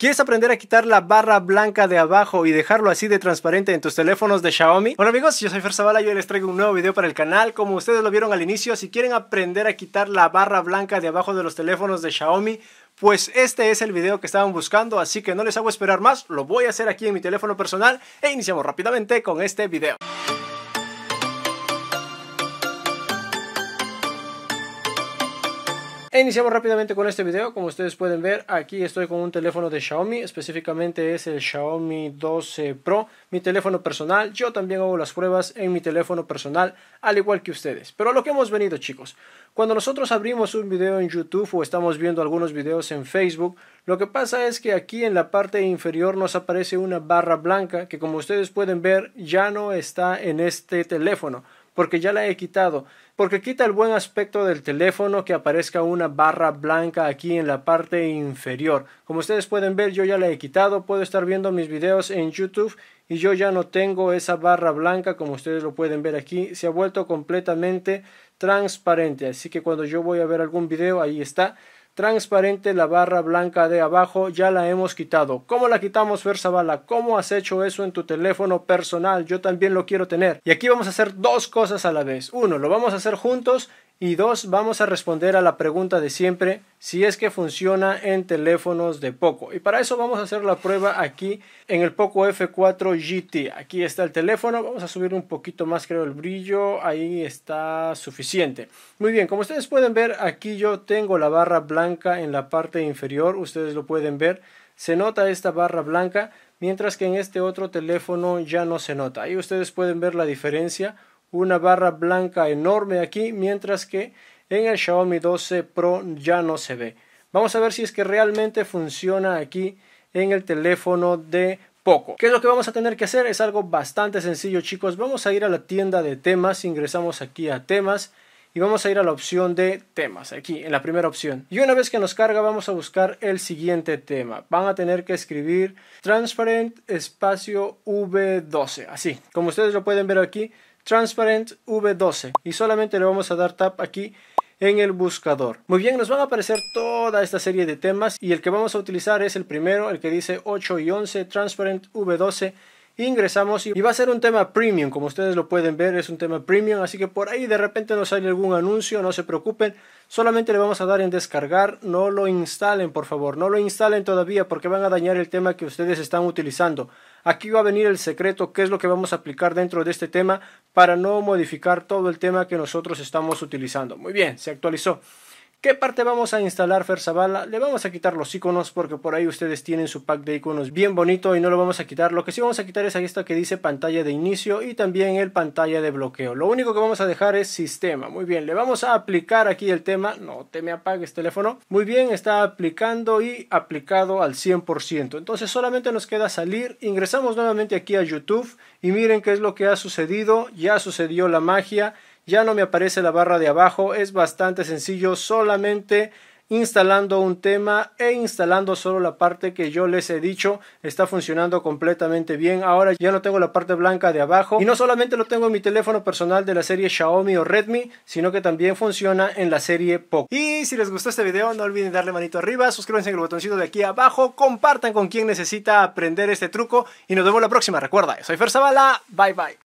¿Quieres aprender a quitar la barra blanca de abajo y dejarlo así de transparente en tus teléfonos de Xiaomi? Bueno amigos, yo soy Fer y hoy les traigo un nuevo video para el canal. Como ustedes lo vieron al inicio, si quieren aprender a quitar la barra blanca de abajo de los teléfonos de Xiaomi, pues este es el video que estaban buscando, así que no les hago esperar más, lo voy a hacer aquí en mi teléfono personal e iniciamos rápidamente con este video. iniciamos rápidamente con este video, como ustedes pueden ver aquí estoy con un teléfono de Xiaomi, específicamente es el Xiaomi 12 Pro, mi teléfono personal, yo también hago las pruebas en mi teléfono personal, al igual que ustedes. Pero a lo que hemos venido chicos, cuando nosotros abrimos un video en YouTube o estamos viendo algunos videos en Facebook, lo que pasa es que aquí en la parte inferior nos aparece una barra blanca que como ustedes pueden ver ya no está en este teléfono porque ya la he quitado, porque quita el buen aspecto del teléfono que aparezca una barra blanca aquí en la parte inferior. Como ustedes pueden ver, yo ya la he quitado, puedo estar viendo mis videos en YouTube y yo ya no tengo esa barra blanca como ustedes lo pueden ver aquí, se ha vuelto completamente transparente, así que cuando yo voy a ver algún video, ahí está transparente la barra blanca de abajo ya la hemos quitado. ¿Cómo la quitamos, bala ¿Cómo has hecho eso en tu teléfono personal? Yo también lo quiero tener. Y aquí vamos a hacer dos cosas a la vez. Uno, lo vamos a hacer juntos y dos, vamos a responder a la pregunta de siempre, si es que funciona en teléfonos de Poco. Y para eso vamos a hacer la prueba aquí en el Poco F4 GT. Aquí está el teléfono, vamos a subir un poquito más creo el brillo, ahí está suficiente. Muy bien, como ustedes pueden ver, aquí yo tengo la barra blanca en la parte inferior, ustedes lo pueden ver. Se nota esta barra blanca, mientras que en este otro teléfono ya no se nota. Ahí ustedes pueden ver la diferencia una barra blanca enorme aquí, mientras que en el Xiaomi 12 Pro ya no se ve. Vamos a ver si es que realmente funciona aquí en el teléfono de poco. ¿Qué es lo que vamos a tener que hacer? Es algo bastante sencillo, chicos. Vamos a ir a la tienda de temas, ingresamos aquí a temas y vamos a ir a la opción de temas, aquí en la primera opción. Y una vez que nos carga vamos a buscar el siguiente tema. Van a tener que escribir transparent espacio V12, así como ustedes lo pueden ver aquí. Transparent V12 y solamente le vamos a dar tap aquí en el buscador. Muy bien, nos van a aparecer toda esta serie de temas y el que vamos a utilizar es el primero, el que dice 8 y 11 Transparent V12 ingresamos y va a ser un tema premium, como ustedes lo pueden ver, es un tema premium, así que por ahí de repente nos sale algún anuncio, no se preocupen, solamente le vamos a dar en descargar, no lo instalen por favor, no lo instalen todavía porque van a dañar el tema que ustedes están utilizando. Aquí va a venir el secreto, qué es lo que vamos a aplicar dentro de este tema para no modificar todo el tema que nosotros estamos utilizando. Muy bien, se actualizó. ¿Qué parte vamos a instalar Ferzabala? Le vamos a quitar los iconos porque por ahí ustedes tienen su pack de iconos bien bonito y no lo vamos a quitar. Lo que sí vamos a quitar es esta que dice pantalla de inicio y también el pantalla de bloqueo. Lo único que vamos a dejar es sistema. Muy bien, le vamos a aplicar aquí el tema. No te me apagues teléfono. Muy bien, está aplicando y aplicado al 100%. Entonces solamente nos queda salir. Ingresamos nuevamente aquí a YouTube y miren qué es lo que ha sucedido. Ya sucedió la magia ya no me aparece la barra de abajo, es bastante sencillo, solamente instalando un tema e instalando solo la parte que yo les he dicho está funcionando completamente bien ahora ya no tengo la parte blanca de abajo y no solamente lo tengo en mi teléfono personal de la serie Xiaomi o Redmi sino que también funciona en la serie Poco y si les gustó este video no olviden darle manito arriba suscríbanse en el botoncito de aquí abajo compartan con quien necesita aprender este truco y nos vemos la próxima recuerda soy Fer Zavala bye bye